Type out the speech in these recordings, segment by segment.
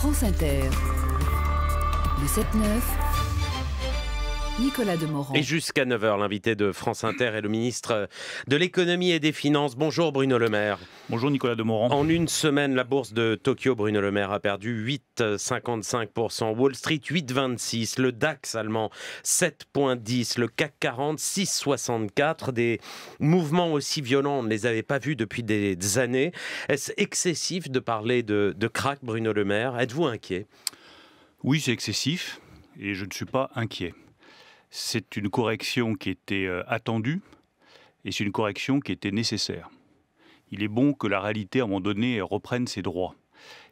France Inter. Le 7-9. Nicolas Demorand. Et jusqu'à 9h, l'invité de France Inter et le ministre de l'économie et des finances. Bonjour Bruno Le Maire. Bonjour Nicolas Demorand. En une semaine, la bourse de Tokyo, Bruno Le Maire, a perdu 8,55%. Wall Street, 8,26%. Le DAX allemand, 7,10%. Le CAC 40, 6,64%. Des mouvements aussi violents, on ne les avait pas vus depuis des années. Est-ce excessif de parler de, de crack, Bruno Le Maire Êtes-vous inquiet oui, c'est excessif et je ne suis pas inquiet. C'est une correction qui était euh, attendue et c'est une correction qui était nécessaire. Il est bon que la réalité, à un moment donné, reprenne ses droits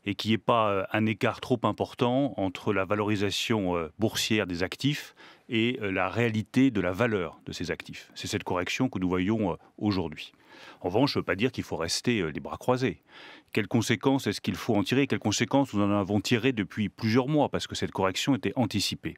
et qu'il n'y ait pas euh, un écart trop important entre la valorisation euh, boursière des actifs et la réalité de la valeur de ces actifs. C'est cette correction que nous voyons aujourd'hui. En revanche, je ne veux pas dire qu'il faut rester les bras croisés. Quelles conséquences est-ce qu'il faut en tirer Quelles conséquences nous en avons tirées depuis plusieurs mois parce que cette correction était anticipée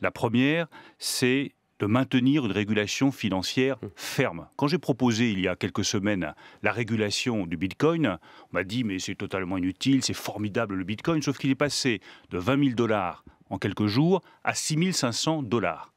La première, c'est de maintenir une régulation financière mmh. ferme. Quand j'ai proposé il y a quelques semaines la régulation du Bitcoin, on m'a dit mais c'est totalement inutile, c'est formidable le Bitcoin, sauf qu'il est passé de 20 000 dollars en quelques jours à 6 500 dollars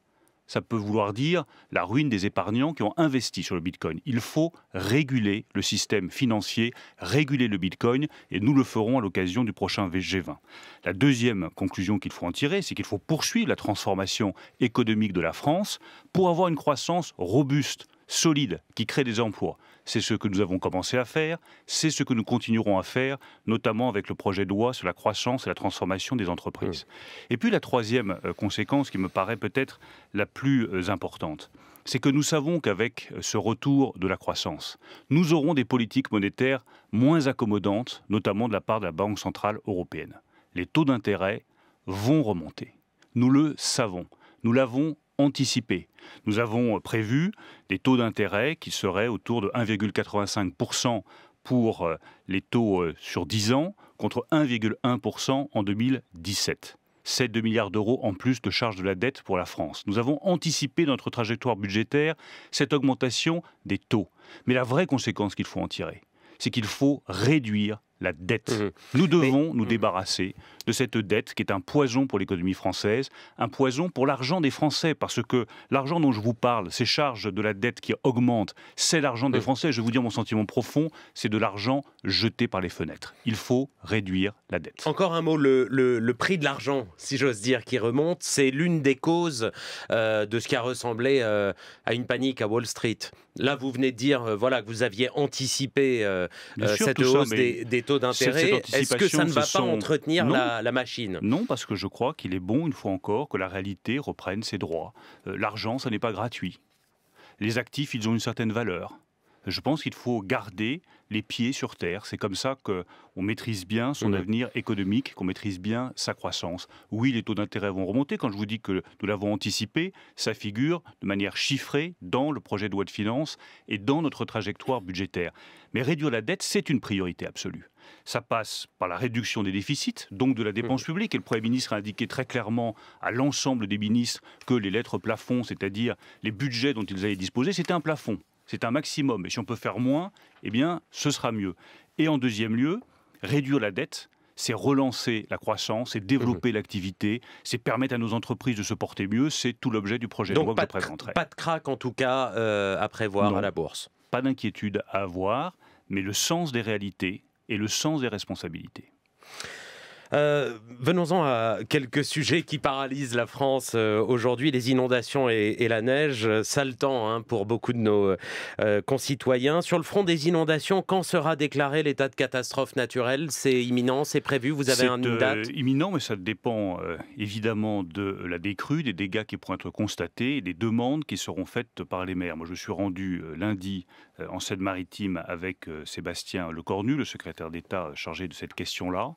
ça peut vouloir dire la ruine des épargnants qui ont investi sur le Bitcoin. Il faut réguler le système financier, réguler le Bitcoin, et nous le ferons à l'occasion du prochain vg 20 La deuxième conclusion qu'il faut en tirer, c'est qu'il faut poursuivre la transformation économique de la France pour avoir une croissance robuste solide, qui crée des emplois. C'est ce que nous avons commencé à faire, c'est ce que nous continuerons à faire, notamment avec le projet de loi sur la croissance et la transformation des entreprises. Et puis la troisième euh, conséquence qui me paraît peut-être la plus euh, importante, c'est que nous savons qu'avec euh, ce retour de la croissance, nous aurons des politiques monétaires moins accommodantes, notamment de la part de la Banque centrale européenne. Les taux d'intérêt vont remonter. Nous le savons. Nous l'avons anticipé. Nous avons prévu des taux d'intérêt qui seraient autour de 1,85% pour euh, les taux euh, sur 10 ans contre 1,1% en 2017. 7 milliards d'euros en plus de charges de la dette pour la France. Nous avons anticipé dans notre trajectoire budgétaire cette augmentation des taux. Mais la vraie conséquence qu'il faut en tirer, c'est qu'il faut réduire la dette. Mhm. Nous devons nous mhm. débarrasser de cette dette qui est un poison pour l'économie française, un poison pour l'argent des Français, parce que l'argent dont je vous parle, ces charges de la dette qui augmentent, c'est l'argent des mhm. Français. Je vais vous dire mon sentiment profond, c'est de l'argent jeté par les fenêtres. Il faut réduire la dette. Encore un mot, le, prix de l'argent, si j'ose dire, qui remonte, c'est l'une des causes euh, de ce qui a ressemblé euh, à une panique à Wall Street. Là, vous venez de dire euh, voilà, que vous aviez anticipé cette hausse des, des taux d'intérêt, est-ce que ça ne va pas entretenir la, machine Non, parce que je crois qu'il est bon, une fois encore, que la réalité reprenne ses droits. Euh, l'argent, ça n'est pas gratuit. Les actifs, ils ont une certaine valeur. Je pense qu'il faut garder les pieds sur terre. C'est comme ça qu'on maîtrise bien son mhm. avenir économique, qu'on maîtrise bien sa croissance. Oui, les taux d'intérêt vont remonter. Quand je vous dis que nous l'avons anticipé, ça figure de manière chiffrée dans le projet de loi de finances et dans notre trajectoire budgétaire. Mais réduire la dette, c'est une priorité absolue. Ça passe par la réduction des déficits, donc de la dépense publique. Et le Premier ministre a indiqué très clairement à l'ensemble des ministres que les lettres plafond, c'est-à-dire les budgets dont ils allaient disposer, c'était un plafond, c'est un maximum. Et si on peut faire moins, eh bien, ce sera mieux. Et en deuxième lieu, réduire la dette, c'est relancer la croissance, c'est développer mhm. l'activité, c'est permettre à nos entreprises de se porter mieux. C'est tout l'objet du projet de loi que je présenterai. Pas de craque, en tout cas après euh, à prévoir à la bourse. Pas d'inquiétude à avoir, mais le sens des réalités, et le sens des responsabilités. Euh, venons-en à quelques sujets qui paralysent la France euh, aujourd'hui, les inondations et, la neige. Euh, sale temps hein, pour beaucoup de nos concitoyens. Sur le front des inondations, quand sera déclaré l'état de catastrophe naturelle C'est imminent, c'est prévu, vous avez une date imminent, mais ça dépend évidemment de la décrue, des dégâts qui pourront être constatés des demandes qui seront faites par les maires. Moi, je suis rendu lundi en Seine-Maritime avec Sébastien Lecornu, le secrétaire d'État chargé de cette question-là.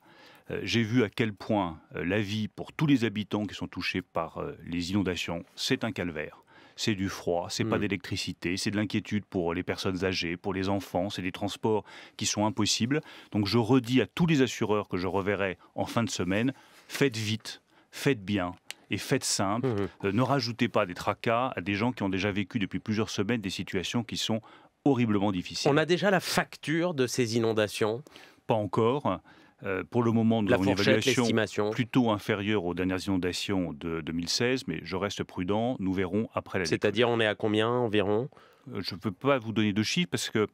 Euh, j'ai vu à quel point euh, la vie pour tous les habitants qui sont touchés par euh, les inondations, c'est un calvaire c'est du froid, c'est pas mm. d'électricité, c'est de l'inquiétude pour les personnes âgées, pour les enfants, c'est des transports qui sont impossibles. Donc je redis à tous les assureurs que je reverrai en fin de semaine, faites vite, faites bien. Et faites simple, mm-hmm. ne rajoutez pas des tracas à des gens qui ont déjà vécu depuis plusieurs semaines des situations qui sont horriblement difficiles. On a déjà la facture de ces inondations Pas encore. Euh, pour le moment, nous avons une évaluation plutôt inférieure aux dernières inondations de 2016, mais je reste prudent, nous verrons après la C'est-à-dire, on est à combien environ euh, Je ne peux pas vous donner de chiffres parce que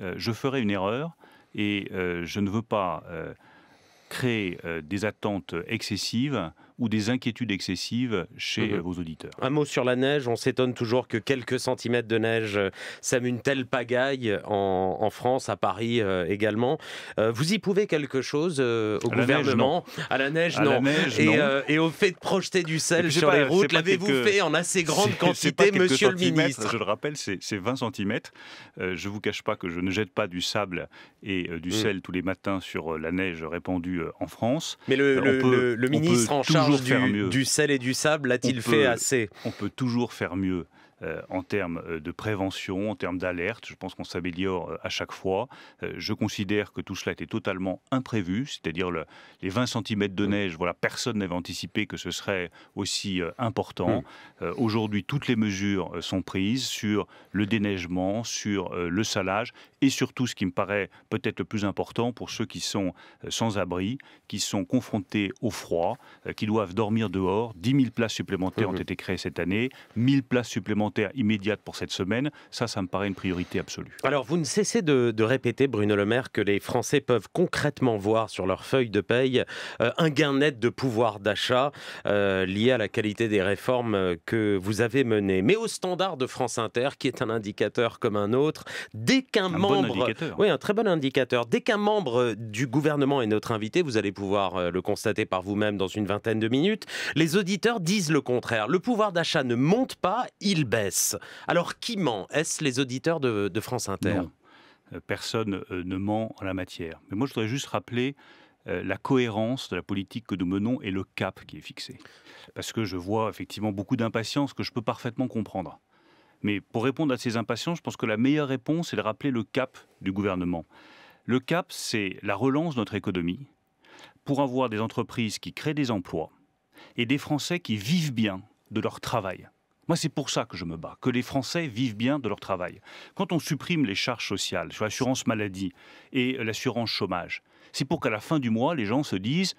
euh, je ferai une erreur et je ne veux pas créer des attentes excessives ou des inquiétudes excessives chez mhm. vos auditeurs. Un mot sur la neige, on s'étonne toujours que quelques centimètres de neige sèment une telle pagaille en, France, à Paris euh, également. Euh, vous y pouvez quelque chose euh, au gouvernement À la neige, non. et, au fait de projeter du sel sur les routes, l'avez-vous fait en assez grande quantité, monsieur le ministre Je le rappelle, c'est 20 centimètres. je ne vous cache pas que je ne jette pas du sable et du mm. sel tous les matins sur la neige répandue en France. Mais le, le ministre en charge du, mieux. du sel et du sable, a-t-il fait assez On peut toujours faire mieux. Euh, en termes euh, de prévention, en termes d'alerte. Je pense qu'on s'améliore euh, à chaque fois. je considère que tout cela était totalement imprévu, c'est-à-dire les 20 cm de neige, voilà, personne n'avait anticipé que ce serait aussi important. Aujourd'hui, toutes les mesures sont prises sur le déneigement, sur le salage et surtout ce qui me paraît peut-être le plus important pour ceux qui sont sans abri, qui sont confrontés au froid, qui doivent dormir dehors. 10 000 places supplémentaires ont été créées cette année, 1000 places supplémentaires immédiate pour cette semaine, ça, ça me paraît une priorité absolue. Alors, vous ne cessez de, répéter, Bruno Le Maire, que les Français peuvent concrètement voir sur leur feuille de paye euh, un gain net de pouvoir d'achat euh, lié à la qualité des réformes euh, que vous avez menées. Mais au standard de France Inter, qui est un indicateur comme un autre, dès qu'un membre... Bon oui, un très bon indicateur. Dès qu'un membre du gouvernement est notre invité, vous allez pouvoir le constater par vous-même dans une vingtaine de minutes, les auditeurs disent le contraire. Le pouvoir d'achat ne monte pas, il baisse. Alors qui ment Est-ce les auditeurs de, France Inter euh, Personne euh, ne ment en la matière. Mais moi, je voudrais juste rappeler euh, la cohérence de la politique que nous menons et le cap qui est fixé. Parce que je vois effectivement beaucoup d'impatience que je peux parfaitement comprendre. Mais pour répondre à ces impatiences, je pense que la meilleure réponse est de rappeler le cap du gouvernement. Le cap, c'est la relance de notre économie pour avoir des entreprises qui créent des emplois et des Français qui vivent bien de leur travail. Moi, c'est pour ça que je me bats, que les Français vivent bien de leur travail. Quand on supprime les charges sociales sur l'assurance maladie et l'assurance chômage, c'est pour qu'à la fin du mois, les gens se disent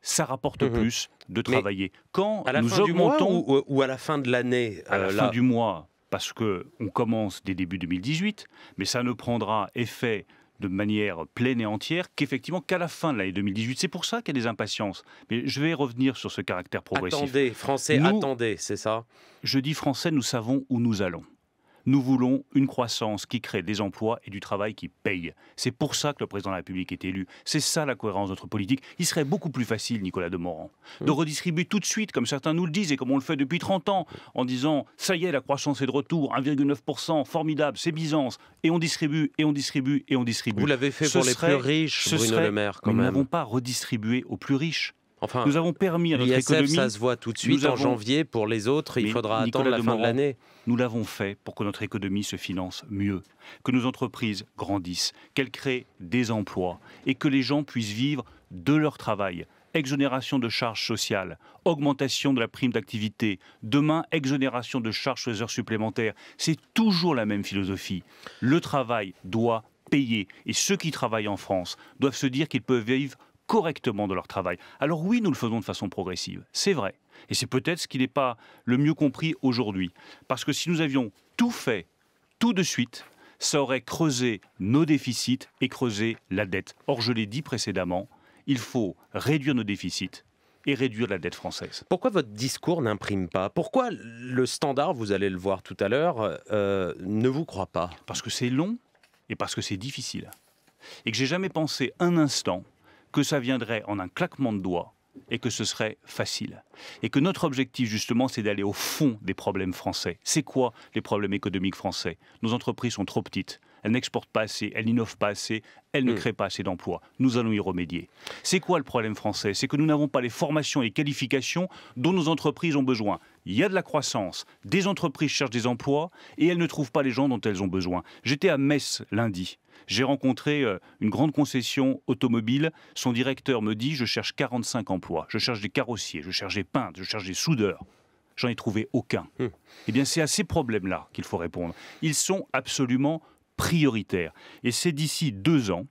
ça rapporte mhm. plus de travailler. Quand à la nous fin du mois ou, à la fin de l'année, à la euh, fin du mois, parce que on commence dès début 2018, mais ça ne prendra effet de manière pleine et entière qu'effectivement qu'à la fin de l'année 2018. C'est pour ça qu'il y a des impatiences. Mais je vais revenir sur ce caractère progressif. Attendez, Français, attendez, c'est ça Je dis Français, nous savons où nous allons. Nous voulons une croissance qui crée des emplois et du travail qui paye. C'est pour ça que le président de la République est élu. C'est ça la cohérence de notre politique. Il serait beaucoup plus facile, Nicolas Demorand, de redistribuer tout de suite, comme certains nous le disent et comme on le fait depuis 30 ans, en disant ça y est, la croissance est de retour, 1,9%, formidable, c'est Byzance, et on distribue, et on distribue, et on distribue. Vous l'avez fait pour les plus riches, Bruno Le Maire, quand mais Nous n'avons pas redistribué aux plus riches. Enfin, nous avons permis à notre économie. Ça se voit tout de suite en janvier. Pour les autres, il faudra attendre la fin de l'année. Nous l'avons fait pour que notre économie se finance mieux, que nos entreprises grandissent, qu'elles créent des emplois et que les gens puissent vivre de leur travail exonération de charges sociales, augmentation de la prime d'activité, demain exonération de charges sur les heures supplémentaires. C'est toujours la même philosophie. Le travail doit payer et ceux qui travaillent en France doivent se dire qu'ils peuvent vivre correctement de leur travail. Alors oui, nous le faisons de façon progressive, c'est vrai. Et c'est peut-être ce qui n'est pas le mieux compris aujourd'hui. Parce que si nous avions tout fait, tout de suite, ça aurait creusé nos déficits et creusé la dette. Or, je l'ai dit précédemment, il faut réduire nos déficits et réduire la dette française. Pourquoi votre discours n'imprime pas Pourquoi le standard, vous allez le voir tout à l'heure, euh, ne vous croit pas Parce que c'est long et parce que c'est difficile. Et que j'ai jamais pensé un instant que ça viendrait en un claquement de doigts et que ce serait facile. Et que notre objectif, justement, c'est d'aller au fond des problèmes français. C'est quoi les problèmes économiques français Nos entreprises sont trop petites, elle n'exporte pas assez, elle n'innove pas assez, elle ne hmm. crée pas assez d'emplois. Nous allons y remédier. C'est quoi le problème français C'est que nous n'avons pas les formations et qualifications dont nos entreprises ont besoin. Il y a de la croissance, des entreprises cherchent des emplois et elles ne trouvent pas les gens dont elles ont besoin. J'étais à Metz lundi. J'ai rencontré euh, une grande concession automobile. Son directeur me dit Je cherche 45 emplois. Je cherche des carrossiers, je cherche des peintres, je cherche des soudeurs j'en ai trouvé aucun. Hmm. Eh bien, c'est à ces problèmes-là qu'il faut répondre. Ils sont absolument prioritaire. Et c'est d'ici deux ans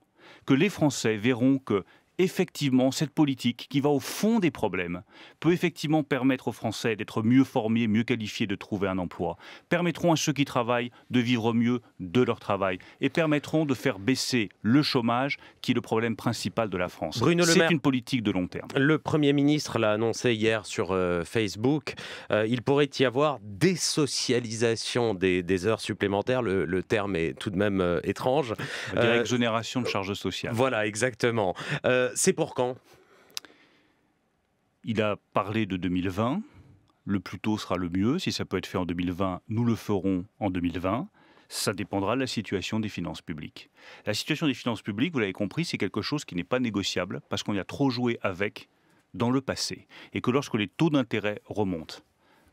que les Français verront que effectivement, cette politique qui va au fond des problèmes peut effectivement permettre aux Français d'être mieux formés, mieux qualifiés, de trouver un emploi, permettront à ceux qui travaillent de vivre mieux de leur travail et permettront de faire baisser le chômage qui est le problème principal de la France. C'est une politique de long terme. Le Premier ministre l'a annoncé hier sur euh, Facebook. Euh, il pourrait y avoir désocialisation des, des heures supplémentaires. Le, terme est tout de même euh, étrange. exonération de charges sociales. Voilà, exactement. Euh, c'est pour quand Il a parlé de 2020. Le plus tôt sera le mieux. Si ça peut être fait en 2020, nous le ferons en 2020 ça dépendra de la situation des finances publiques. La situation des finances publiques, vous l'avez compris, c'est quelque chose qui n'est pas négociable parce qu'on y a trop joué avec dans le passé et que lorsque les taux d'intérêt remontent,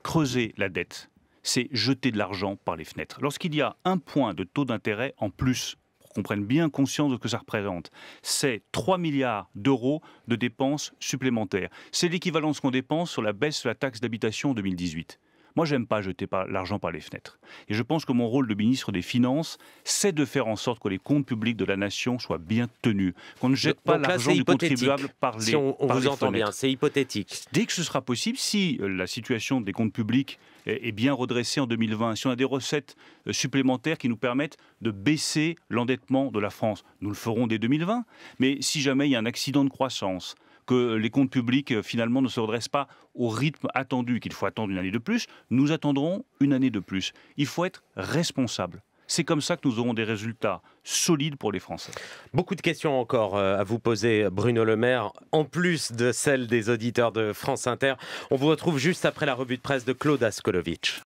creuser la dette, c'est jeter de l'argent par les fenêtres. Lorsqu'il y a un point de taux d'intérêt en plus qu'on prenne bien conscience de ce que ça représente. C'est 3 milliards d'euros de dépenses supplémentaires. C'est l'équivalent de ce qu'on dépense sur la baisse de la taxe d'habitation en 2018. Moi, j'aime pas jeter l'argent par les fenêtres. Et je pense que mon rôle de ministre des Finances, c'est de faire en sorte que les comptes publics de la nation soient bien tenus, qu'on ne jette pas l'argent du contribuable par les Si on, vous entend bien, c'est hypothétique. Dès que ce sera possible, si euh, la situation des comptes publics est bien redressée en 2020, si on a des recettes euh, supplémentaires qui nous permettent de baisser l'endettement de la France, nous le ferons dès 2020. Mais si jamais il y a un accident de croissance, que les comptes publics euh, finalement ne se redressent pas au rythme attendu, qu'il faut attendre une année de plus, nous attendrons une année de plus. Il faut être responsable. C'est comme ça que nous aurons des résultats solides pour les Français. Beaucoup de questions encore euh, à vous poser, Bruno Le Maire, en plus de celles des auditeurs de France Inter. On vous retrouve juste après la revue de presse de Claude Askolovitch.